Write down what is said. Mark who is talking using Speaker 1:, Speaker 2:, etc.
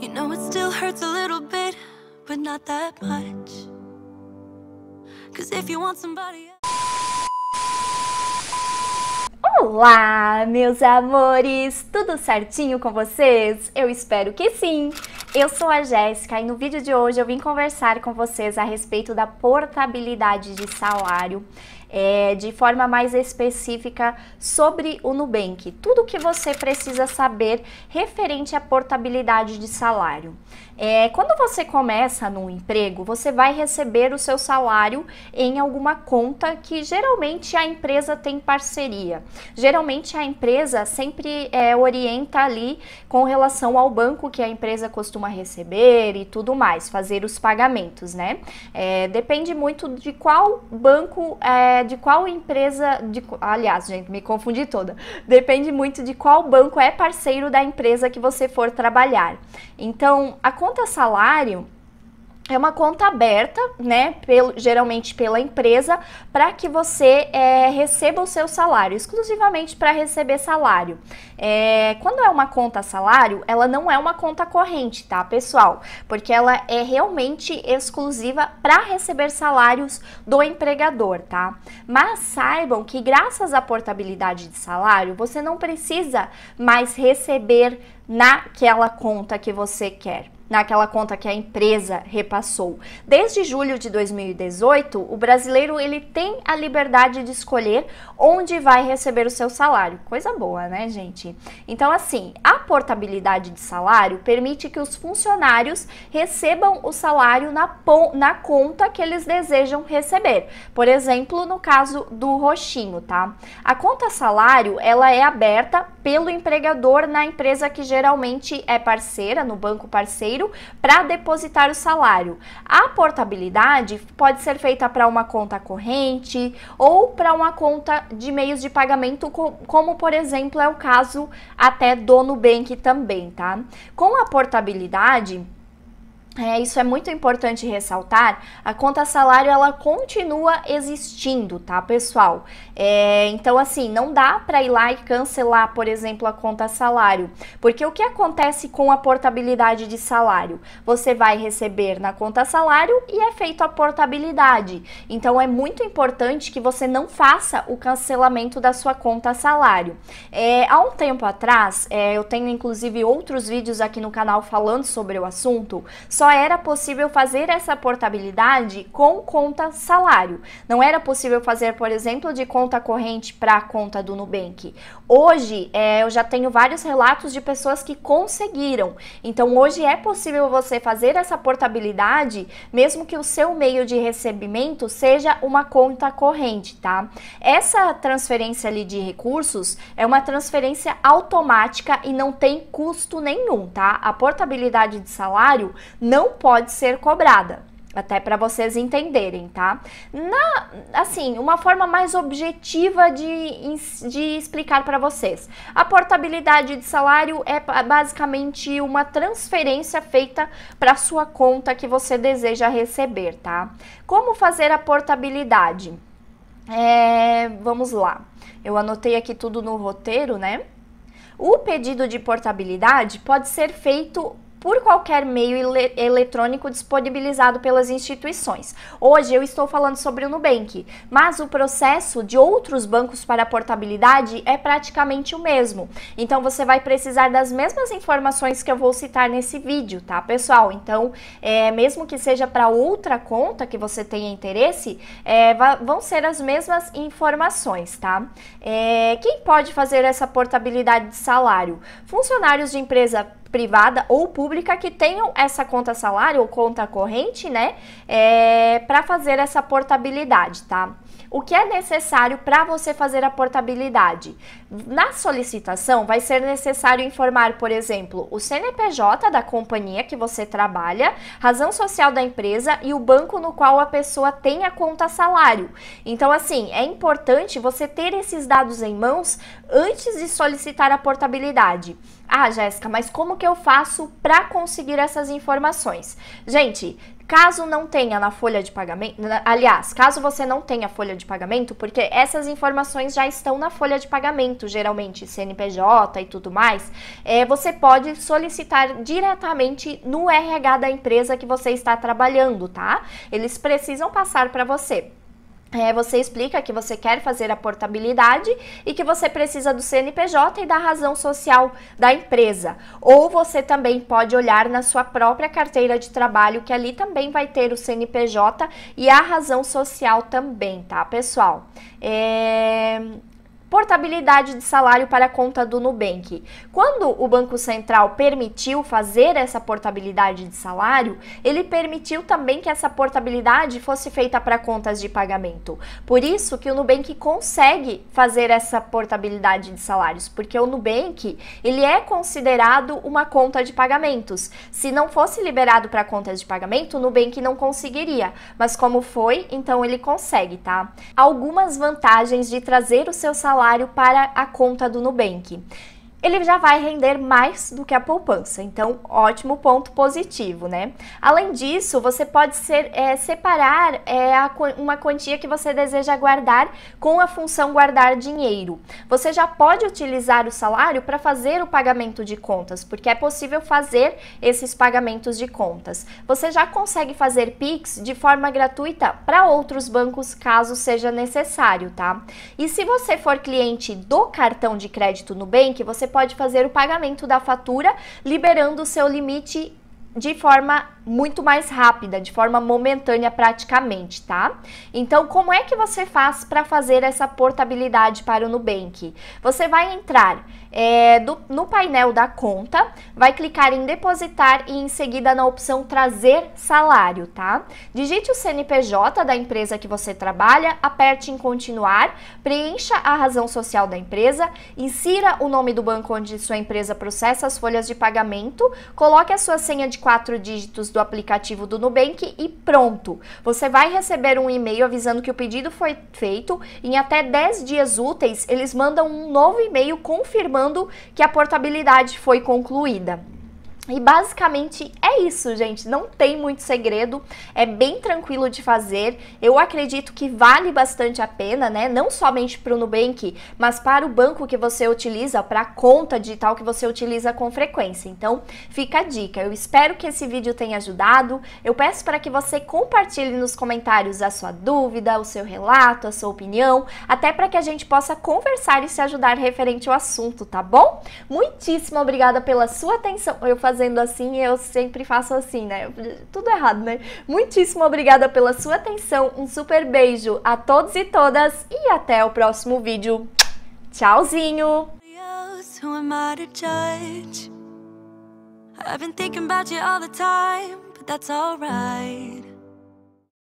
Speaker 1: You know it still hurts a little bit, but not that much. Cause if you want somebody Olá, meus amores! Tudo certinho com vocês? Eu espero que sim! Eu sou a Jéssica e no vídeo de hoje eu vim conversar com vocês a respeito da portabilidade de salário é, de forma mais específica sobre o Nubank. Tudo que você precisa saber referente à portabilidade de salário. É, quando você começa num emprego, você vai receber o seu salário em alguma conta que geralmente a empresa tem parceria. Geralmente a empresa sempre é, orienta ali com relação ao banco que a empresa costuma receber e tudo mais, fazer os pagamentos, né? É, depende muito de qual banco é, é de qual empresa. De, aliás, gente, me confundi toda. Depende muito de qual banco é parceiro da empresa que você for trabalhar. Então, a conta salário é uma conta aberta, né, pelo, geralmente pela empresa, para que você é, receba o seu salário, exclusivamente para receber salário. É, quando é uma conta salário, ela não é uma conta corrente, tá, pessoal? Porque ela é realmente exclusiva para receber salários do empregador, tá? Mas saibam que graças à portabilidade de salário, você não precisa mais receber naquela conta que você quer naquela conta que a empresa repassou. Desde julho de 2018, o brasileiro ele tem a liberdade de escolher onde vai receber o seu salário. Coisa boa, né, gente? Então, assim, a portabilidade de salário permite que os funcionários recebam o salário na, na conta que eles desejam receber. Por exemplo, no caso do roxinho, tá? A conta salário, ela é aberta pelo empregador na empresa que geralmente é parceira, no banco parceiro, para depositar o salário. A portabilidade pode ser feita para uma conta corrente ou para uma conta de meios de pagamento, como por exemplo é o caso até do Nubank também, tá? Com a portabilidade, é, isso é muito importante ressaltar. A conta salário ela continua existindo, tá, pessoal? É, então, assim, não dá para ir lá e cancelar, por exemplo, a conta salário, porque o que acontece com a portabilidade de salário? Você vai receber na conta salário e é feito a portabilidade. Então, é muito importante que você não faça o cancelamento da sua conta salário. É, há um tempo atrás, é, eu tenho inclusive outros vídeos aqui no canal falando sobre o assunto. Só só era possível fazer essa portabilidade com conta salário. Não era possível fazer, por exemplo, de conta corrente para conta do Nubank. Hoje é, eu já tenho vários relatos de pessoas que conseguiram. Então hoje é possível você fazer essa portabilidade, mesmo que o seu meio de recebimento seja uma conta corrente, tá? Essa transferência ali de recursos é uma transferência automática e não tem custo nenhum, tá? A portabilidade de salário não não pode ser cobrada. Até para vocês entenderem, tá? Na, assim, uma forma mais objetiva de, de explicar para vocês. A portabilidade de salário é basicamente uma transferência feita para sua conta que você deseja receber, tá? Como fazer a portabilidade? É, vamos lá. Eu anotei aqui tudo no roteiro, né? O pedido de portabilidade pode ser feito por qualquer meio eletrônico disponibilizado pelas instituições. Hoje eu estou falando sobre o Nubank, mas o processo de outros bancos para portabilidade é praticamente o mesmo. Então você vai precisar das mesmas informações que eu vou citar nesse vídeo, tá, pessoal? Então, é, mesmo que seja para outra conta que você tenha interesse, é, vão ser as mesmas informações, tá? É, quem pode fazer essa portabilidade de salário? Funcionários de empresa privada ou pública que tenham essa conta salário ou conta corrente, né, é, para fazer essa portabilidade, tá? O que é necessário para você fazer a portabilidade? Na solicitação, vai ser necessário informar, por exemplo, o CNPJ da companhia que você trabalha, razão social da empresa e o banco no qual a pessoa tem a conta salário. Então, assim, é importante você ter esses dados em mãos antes de solicitar a portabilidade. Ah, Jéssica, mas como que eu faço para conseguir essas informações? Gente, caso não tenha na folha de pagamento, aliás, caso você não tenha folha de pagamento, porque essas informações já estão na folha de pagamento, geralmente CNPJ e tudo mais, é, você pode solicitar diretamente no RH da empresa que você está trabalhando, tá? Eles precisam passar para você. É, você explica que você quer fazer a portabilidade e que você precisa do CNPJ e da razão social da empresa. Ou você também pode olhar na sua própria carteira de trabalho, que ali também vai ter o CNPJ e a razão social também, tá, pessoal? É... Portabilidade de salário para a conta do Nubank. Quando o Banco Central permitiu fazer essa portabilidade de salário, ele permitiu também que essa portabilidade fosse feita para contas de pagamento. Por isso que o Nubank consegue fazer essa portabilidade de salários, porque o Nubank, ele é considerado uma conta de pagamentos. Se não fosse liberado para contas de pagamento, o Nubank não conseguiria, mas como foi, então ele consegue, tá? Algumas vantagens de trazer o seu salário salário para a conta do Nubank ele já vai render mais do que a poupança. Então, ótimo ponto positivo, né? Além disso, você pode ser, é, separar é, a, uma quantia que você deseja guardar com a função guardar dinheiro. Você já pode utilizar o salário para fazer o pagamento de contas, porque é possível fazer esses pagamentos de contas. Você já consegue fazer PIX de forma gratuita para outros bancos caso seja necessário, tá? E se você for cliente do cartão de crédito Nubank, você pode pode fazer o pagamento da fatura, liberando o seu limite de forma muito mais rápida, de forma momentânea praticamente, tá? Então, como é que você faz para fazer essa portabilidade para o Nubank? Você vai entrar é, do, no painel da conta, vai clicar em depositar e em seguida na opção trazer salário, tá? Digite o CNPJ da empresa que você trabalha, aperte em continuar, preencha a razão social da empresa, insira o nome do banco onde sua empresa processa as folhas de pagamento, coloque a sua senha de quatro dígitos do aplicativo do Nubank e pronto. Você vai receber um e-mail avisando que o pedido foi feito. Em até 10 dias úteis, eles mandam um novo e-mail confirmando que a portabilidade foi concluída. E basicamente é isso, gente. Não tem muito segredo, é bem tranquilo de fazer. Eu acredito que vale bastante a pena, né? Não somente para o Nubank, mas para o banco que você utiliza, para a conta digital que você utiliza com frequência. Então, fica a dica. Eu espero que esse vídeo tenha ajudado. Eu peço para que você compartilhe nos comentários a sua dúvida, o seu relato, a sua opinião, até para que a gente possa conversar e se ajudar referente ao assunto, tá bom? Muitíssimo obrigada pela sua atenção. Eu fazer fazendo assim, eu sempre faço assim, né? Tudo errado, né? Muitíssimo obrigada pela sua atenção, um super beijo a todos e todas e até o próximo vídeo. Tchauzinho! I've been thinking about you all the time, but that's alright.